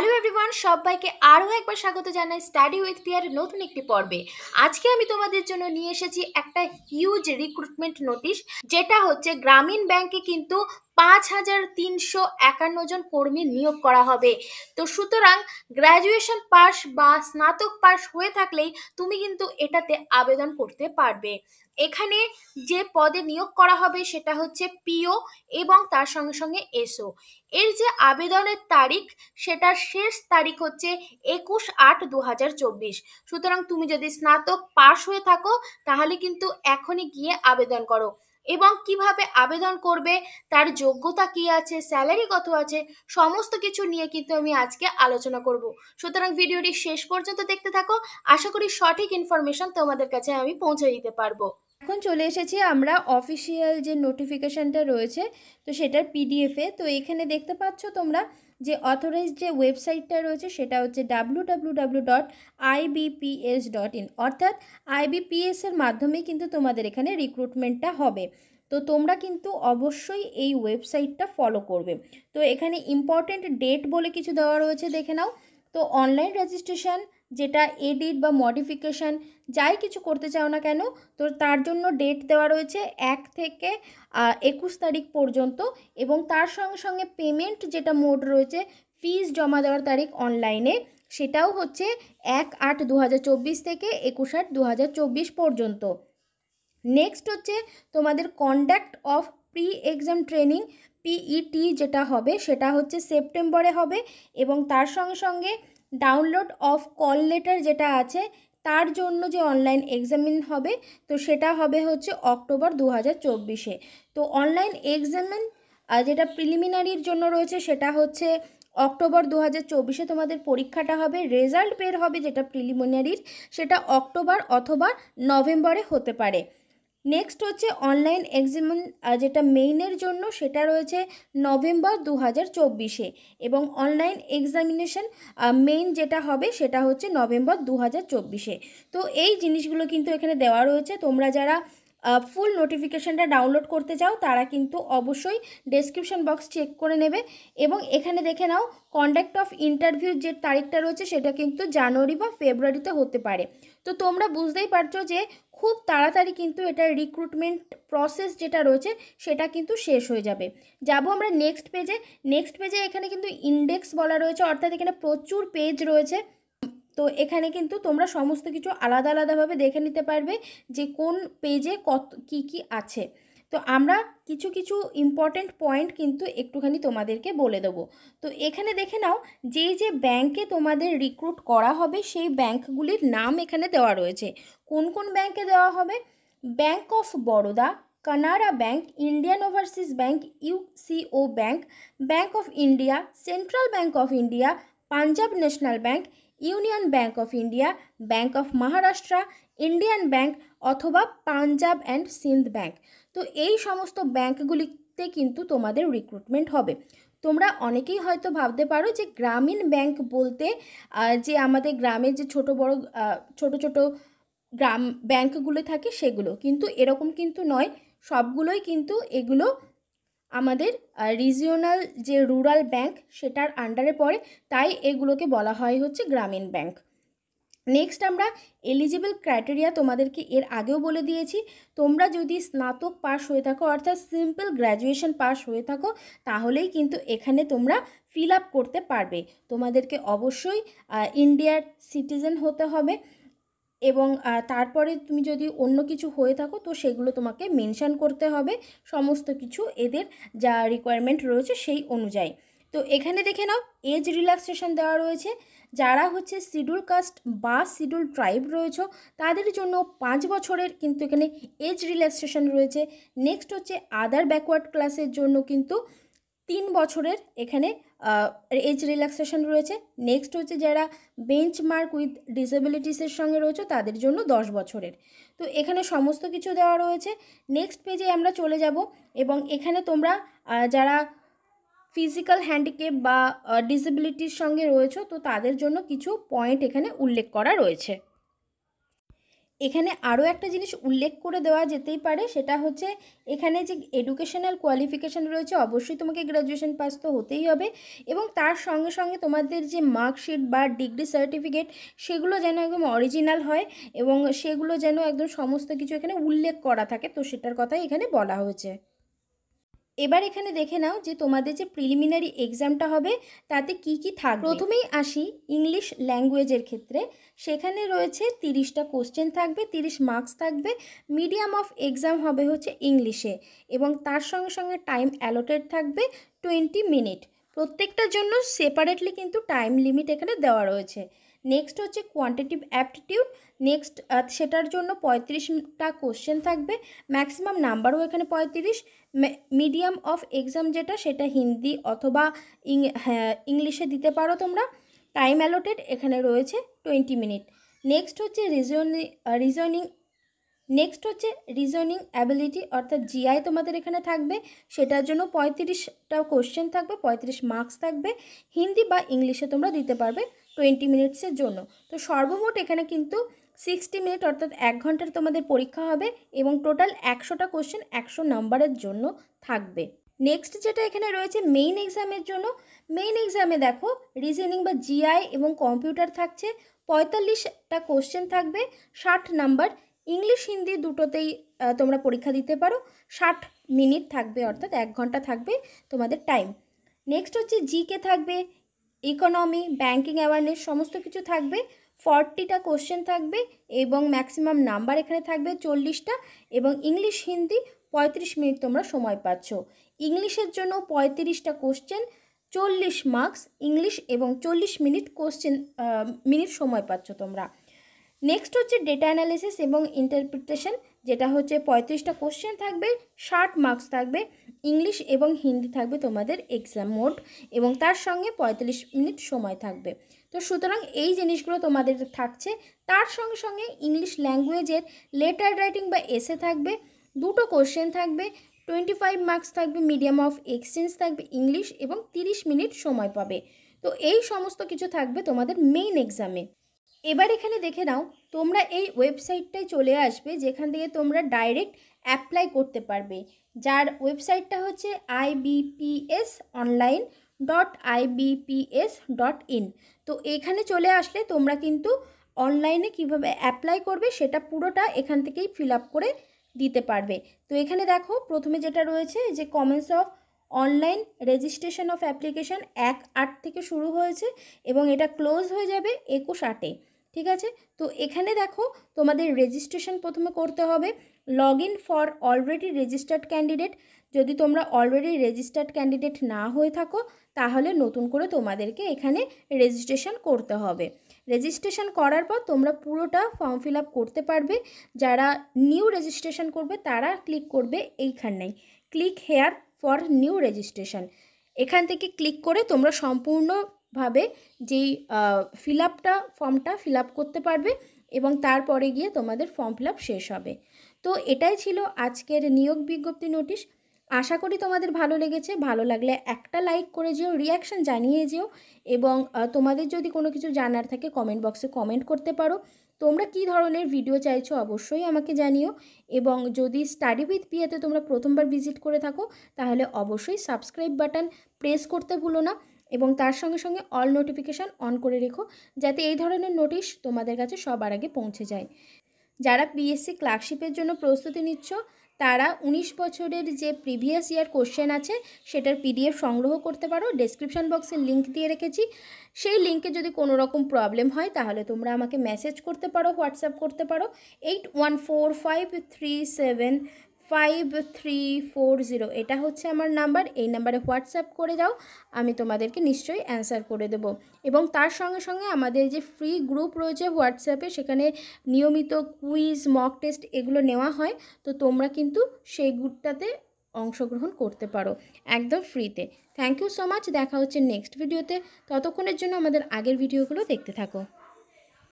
hello everyone সবাইকে আরও একবার স্বাগত জানাই স্টাডি উইথ পিয়ার নতুন একটি পর্বে আজকে আমি তোমাদের জন্য নিয়ে এসেছি একটা হিউজ রিক্রুটমেন্ট নোটিশ যেটা হচ্ছে গ্রামীণ ব্যাংকে কিন্তু পাঁচ হাজার তিনশো একান্ন জন কর্মী নিয়োগ করা হবে তো সুতরাং গ্র্যাজুয়েশন পাস বা স্নাতক পাস হয়ে থাকলেই তুমি কিন্তু এটাতে আবেদন করতে পারবে এখানে যে পদে নিয়োগ করা হবে সেটা হচ্ছে পিও এবং তার সঙ্গে সঙ্গে এসও এর যে আবেদনের তারিখ সেটার শেষ তারিখ হচ্ছে একুশ আট দু হাজার চব্বিশ সুতরাং তুমি যদি স্নাতক পাশ হয়ে থাকো তাহলে কিন্তু এখনই গিয়ে আবেদন করো এবং কিভাবে আবেদন করবে তার যোগ্যতা কি আছে স্যালারি কত আছে সমস্ত কিছু নিয়ে কিন্তু আমি আজকে আলোচনা করব সুতরাং ভিডিওটি শেষ পর্যন্ত দেখতে থাকো আশা করি সঠিক ইনফরমেশন তোমাদের কাছে আমি পৌঁছে দিতে পারবো এখন চলে এসেছি আমরা অফিসিয়াল যে নোটিফিকেশানটা রয়েছে তো সেটার পিডিএফে তো এখানে দেখতে পাচ্ছ তোমরা যে অথরাইজ যে ওয়েবসাইটটা রয়েছে সেটা হচ্ছে www.ibps.in W dot IBPS dot in অর্থাৎ আইবিপিএসের মাধ্যমে কিন্তু তোমাদের এখানে রিক্রুটমেন্টটা হবে তো তোমরা কিন্তু অবশ্যই এই ওয়েবসাইটটা ফলো করবে তো এখানে ইম্পর্ট্যান্ট ডেট বলে কিছু দেওয়া রয়েছে দেখে নাও তো অনলাইন রেজিস্ট্রেশন যেটা এডিট বা মডিফিকেশান যাই কিছু করতে চাও না কেন তো তার জন্য ডেট দেওয়া রয়েছে এক থেকে একুশ তারিখ পর্যন্ত এবং তার সঙ্গে সঙ্গে পেমেন্ট যেটা মোড রয়েছে ফিজ জমা দেওয়ার তারিখ অনলাইনে সেটাও হচ্ছে এক আট দু থেকে একুশ আট দু পর্যন্ত নেক্সট হচ্ছে তোমাদের conduct of pre exam training PET e যেটা হবে সেটা হচ্ছে সেপ্টেম্বরে হবে এবং তার সঙ্গে সঙ্গে ডাউনলোড অফ কল লেটার যেটা আছে তার জন্য যে অনলাইন এক্সামিন হবে তো সেটা হবে হচ্ছে অক্টোবর দু চব্বিশে তো অনলাইন এক্সামিন যেটা প্রিলিমিনারির জন্য রয়েছে সেটা হচ্ছে অক্টোবর দু হাজার চব্বিশে তোমাদের পরীক্ষাটা হবে রেজাল্ট বের হবে যেটা প্রিলিমিনারির সেটা অক্টোবর অথবা নভেম্বরে হতে পারে নেক্সট হচ্ছে অনলাইন এক্সামিন যেটা মেইনের জন্য সেটা রয়েছে নভেম্বর দু হাজার চব্বিশে এবং অনলাইন এক্সামিনেশন মেইন যেটা হবে সেটা হচ্ছে নভেম্বর দু হাজার চব্বিশে তো এই জিনিসগুলো কিন্তু এখানে দেওয়া রয়েছে তোমরা যারা ফুল নোটিফিকেশানটা ডাউনলোড করতে চাও তারা কিন্তু অবশ্যই ডেসক্রিপশন বক্স চেক করে নেবে এবং এখানে দেখে নাও কন্ডাক্ট অফ ইন্টারভিউ যে তারিখটা রয়েছে সেটা কিন্তু জানুয়ারি বা ফেব্রুয়ারিতে হতে পারে তো তোমরা বুঝতেই পারছো যে খুব তাড়াতাড়ি কিন্তু এটা রিক্রুটমেন্ট প্রসেস যেটা রয়েছে সেটা কিন্তু শেষ হয়ে যাবে যাব আমরা নেক্সট পেজে নেক্সট পেজে এখানে কিন্তু ইন্ডেক্স বলা রয়েছে অর্থাৎ এখানে প্রচুর পেজ রয়েছে তো এখানে কিন্তু তোমরা সমস্ত কিছু আলাদা আলাদাভাবে দেখে নিতে পারবে যে কোন পেজে কত কী কী আছে তো আমরা কিছু কিছু ইম্পর্টেন্ট পয়েন্ট কিন্তু একটুখানি তোমাদেরকে বলে দেবো তো এখানে দেখে নাও যে যে ব্যাংকে তোমাদের রিক্রুট করা হবে সেই ব্যাংকগুলির নাম এখানে দেওয়া রয়েছে কোন কোন ব্যাংকে দেওয়া হবে bank of Baroda Canara bank Indian overseas bank UCO bank bank of India central bank of India Punjab national bank union bank of India bank of Maharashtra Indian bank অথবা পাঞ্জাব অ্যান্ড সিন্ধ ব্যাঙ্ক তো এই সমস্ত ব্যাঙ্কগুলিতে কিন্তু তোমাদের রিক্রুটমেন্ট হবে তোমরা অনেকেই হয়তো ভাবতে পারো যে গ্রামীণ ব্যাংক বলতে যে আমাদের গ্রামে যে ছোট বড় ছোট ছোট গ্রাম ব্যাংকগুলো থাকে সেগুলো কিন্তু এরকম কিন্তু নয় সবগুলোই কিন্তু এগুলো আমাদের রিজিওনাল যে রুরাল ব্যাংক সেটার আন্ডারে পড়ে তাই এগুলোকে বলা হয় হচ্ছে গ্রামীণ ব্যাংক নেক্সট আমরা এলিজিবল ক্রাইটেরিয়া তোমাদেরকে এর আগেও বলে দিয়েছি তোমরা যদি স্নাতক পাশ হয়ে থাকো অর্থাৎ সিম্পল গ্র্যাজুয়েশন পাশ হয়ে থাকো তাহলেই কিন্তু এখানে তোমরা ফিল আপ করতে পারবে তোমাদেরকে অবশ্যই ইন্ডিয়ার সিটিজেন হতে হবে এবং তারপরে তুমি যদি অন্য কিছু হয়ে থাকো তো সেগুলো তোমাকে মেনশান করতে হবে সমস্ত কিছু এদের যা রিকোয়ারমেন্ট রয়েছে সেই অনুযায়ী তো এখানে দেখে নাও এজ রিল্যাক্সেশন দেওয়া রয়েছে যারা হচ্ছে শিডিউল কাস্ট বা শিডিউল ট্রাইব রয়েছে তাদের জন্য পাঁচ বছরের কিন্তু এখানে এজ রিল্যাক্সেশন রয়েছে নেক্সট হচ্ছে আদার ব্যাকওয়ার্ড ক্লাসের জন্য কিন্তু তিন বছরের এখানে এজ রিল্যাক্সেশন রয়েছে নেক্সট হচ্ছে যারা বেঞ্চ মার্ক উইথ ডিসেবিলিটিসের সঙ্গে রয়েছে তাদের জন্য দশ বছরের তো এখানে সমস্ত কিছু দেওয়া রয়েছে নেক্সট পেজে আমরা চলে যাব এবং এখানে তোমরা যারা ফিজিক্যাল হ্যান্ডিক্যাপ বা ডিসেবিলিটির সঙ্গে রয়েছে তো তাদের জন্য কিছু পয়েন্ট এখানে উল্লেখ করা রয়েছে এখানে আরও একটা জিনিস উল্লেখ করে দেওয়া যেতেই পারে সেটা হচ্ছে এখানে যে এডুকেশনাল কোয়ালিফিকেশান রয়েছে অবশ্যই তোমাকে গ্র্যাজুয়েশন পাস তো হতেই হবে এবং তার সঙ্গে সঙ্গে তোমাদের যে মার্কশিট বা ডিগ্রি সার্টিফিকেট সেগুলো যেন একদম অরিজিনাল হয় এবং সেগুলো যেন একদম সমস্ত কিছু এখানে উল্লেখ করা থাকে তো সেটার কথাই এখানে বলা হয়েছে এবার এখানে দেখে নাও যে তোমাদের যে প্রিলিমিনারি এক্সামটা হবে তাতে কি কি থাকবে প্রথমেই আসি ইংলিশ ল্যাঙ্গুয়েজের ক্ষেত্রে সেখানে রয়েছে তিরিশটা কোশ্চেন থাকবে তিরিশ মার্কস থাকবে মিডিয়াম অফ এক্সাম হবে হচ্ছে ইংলিশে এবং তার সঙ্গে সঙ্গে টাইম অ্যালোটেড থাকবে টোয়েন্টি মিনিট প্রত্যেকটার জন্য সেপারেটলি কিন্তু টাইম লিমিট এখানে দেওয়া রয়েছে নেক্সট হচ্ছে কোয়ান্টিটিভ অ্যাপটিটিউড নেক্সট সেটার জন্য পঁয়ত্রিশটা কোশ্চেন থাকবে ম্যাক্সিমাম নাম্বারও এখানে পঁয়ত্রিশ মিডিয়াম অফ এক্সাম যেটা সেটা হিন্দি অথবা হ্যাঁ, ইংলিশে দিতে পারো তোমরা টাইম অ্যালোটেড এখানে রয়েছে টোয়েন্টি মিনিট নেক্সট হচ্ছে রিজনি রিজনিং নেক্সট হচ্ছে রিজনিং অ্যাবিলিটি অর্থাৎ জিআই তোমাদের এখানে থাকবে সেটার জন্য পঁয়ত্রিশটা কোশ্চেন থাকবে পঁয়ত্রিশ মার্কস থাকবে হিন্দি বা ইংলিশে তোমরা দিতে পারবে টোয়েন্টি মিনিটসের জন্য তো সর্বমোট এখানে কিন্তু সিক্সটি মিনিট অর্থাৎ এক ঘন্টার তোমাদের পরীক্ষা হবে এবং টোটাল একশোটা কোশ্চেন একশো নাম্বারের জন্য থাকবে নেক্সট যেটা এখানে রয়েছে মেইন এক্সামের জন্য মেইন এক্সামে দেখো রিজনিং বা জিআই এবং কম্পিউটার থাকছে পঁয়তাল্লিশটা কোশ্চেন থাকবে ষাট নাম্বার ইংলিশ হিন্দি দুটোতেই তোমরা পরীক্ষা দিতে পারো ষাট মিনিট থাকবে অর্থাৎ এক ঘন্টা থাকবে তোমাদের টাইম নেক্সট হচ্ছে জিকে থাকবে ইকোনমি ব্যাঙ্কিং অ্যাওয়ারনেস সমস্ত কিছু থাকবে ফর্টিটা কোশ্চেন থাকবে এবং ম্যাক্সিমাম নাম্বার এখানে থাকবে চল্লিশটা এবং ইংলিশ হিন্দি পঁয়ত্রিশ মিনিট তোমরা সময় পাচ্ছ ইংলিশের জন্য পঁয়ত্রিশটা কোশ্চেন চল্লিশ মার্কস ইংলিশ এবং চল্লিশ মিনিট কোশ্চেন মিনিট সময় পাচ্ছ তোমরা নেক্সট হচ্ছে ডেটা অ্যানালিসিস এবং ইন্টারপ্রিটেশন যেটা হচ্ছে পঁয়ত্রিশটা কোশ্চেন থাকবে ষাট মার্কস থাকবে ইংলিশ এবং হিন্দি থাকবে তোমাদের এক্সাম মোড এবং তার সঙ্গে পঁয়তাল্লিশ মিনিট সময় থাকবে তো সুতরাং এই জিনিসগুলো তোমাদের থাকছে তার সঙ্গে সঙ্গে ইংলিশ ল্যাঙ্গুয়েজের লেটার রাইটিং বা এসে থাকবে দুটো কোশ্চেন থাকবে টোয়েন্টি ফাইভ মার্কস থাকবে মিডিয়াম অফ এক্সচেঞ্জ থাকবে ইংলিশ এবং তিরিশ মিনিট সময় পাবে তো এই সমস্ত কিছু থাকবে তোমাদের মেইন এক্সামে এবার এখানে দেখে নাও তোমরা এই ওয়েবসাইটটায় চলে আসবে যেখান থেকে তোমরা ডাইরেক্ট অ্যাপ্লাই করতে পারবে যার ওয়েবসাইটটা হচ্ছে IBPS online dot IBPS dot in তো এখানে চলে আসলে তোমরা কিন্তু অনলাইনে কিভাবে অ্যাপ্লাই করবে সেটা পুরোটা এখান থেকেই ফিল আপ করে দিতে পারবে তো এখানে দেখো প্রথমে যেটা রয়েছে যে comments of online registration of application এক আট থেকে শুরু হয়েছে এবং এটা ক্লোজ হয়ে যাবে একুশ আটে ঠিক আছে তো এখানে দেখো তোমাদের রেজিস্ট্রেশন প্রথমে করতে হবে log in for already registered candidate যদি তোমরা অলরেডি রেজিস্টার্ড ক্যান্ডিডেট না হয়ে থাকো তাহলে নতুন করে তোমাদেরকে এখানে রেজিস্ট্রেশন করতে হবে রেজিস্ট্রেশন করার পর তোমরা পুরোটা ফর্ম ফিল করতে পারবে যারা নিউ রেজিস্ট্রেশন করবে তারা ক্লিক করবে এইখানেই click here for new registration এখান থেকে ক্লিক করে তোমরা সম্পূর্ণভাবে যেই ফিল আপটা ফর্মটা ফিল আপ করতে পারবে এবং তারপরে গিয়ে তোমাদের ফর্ম ফিল শেষ হবে তো এটাই ছিল আজকের নিয়োগ বিজ্ঞপ্তি নোটিশ আশা করি তোমাদের ভালো লেগেছে ভালো লাগলে একটা লাইক করে যেও রিয়াকশান জানিয়ে যেও এবং তোমাদের যদি কোনো কিছু জানার থাকে কমেন্ট বক্সে কমেন্ট করতে পারো তোমরা কি ধরনের ভিডিও চাইছো অবশ্যই আমাকে জানিও এবং যদি স্টাডি উইথ পিয়াতে তোমরা প্রথমবার ভিজিট করে থাকো তাহলে অবশ্যই সাবস্ক্রাইব বাটন প্রেস করতে ভুলো না এবং তার সঙ্গে সঙ্গে অল নোটিফিকেশান অন করে রেখো যাতে এই ধরনের নোটিশ তোমাদের কাছে সবার আগে পৌঁছে যায় যারা বিএসসি ক্লার্কশিপের জন্য প্রস্তুতি নিচ্ছ তারা উনিশ বছরের যে প্রিভিয়াস ইয়ার কোশ্চেন আছে সেটার পিডিএফ সংগ্রহ করতে পারো ডেসক্রিপশন বক্সে লিঙ্ক দিয়ে রেখেছি সেই লিঙ্কে যদি কোনো রকম প্রবলেম হয় তাহলে তোমরা আমাকে মেসেজ করতে পারো হোয়াটসঅ্যাপ করতে পারো eight one four five three seven five three four zero এটা হচ্ছে আমার নাম্বার এই নাম্বারে হোয়াটসঅ্যাপ করে যাও আমি তোমাদেরকে নিশ্চয়ই অ্যান্সার করে দেব এবং তার সঙ্গে সঙ্গে আমাদের যে ফ্রি গ্রুপ রয়েছে হোয়াটসঅ্যাপে সেখানে নিয়মিত কুইজ মক টেস্ট এগুলো নেওয়া হয় তো তোমরা কিন্তু সেই গ্রুপটাতে অংশগ্রহণ করতে পারো একদম ফ্রিতে থ্যাংক ইউ সো মাচ দেখা হচ্ছে নেক্সট ভিডিওতে ততক্ষণের জন্য আমাদের আগের ভিডিওগুলো দেখতে থাকো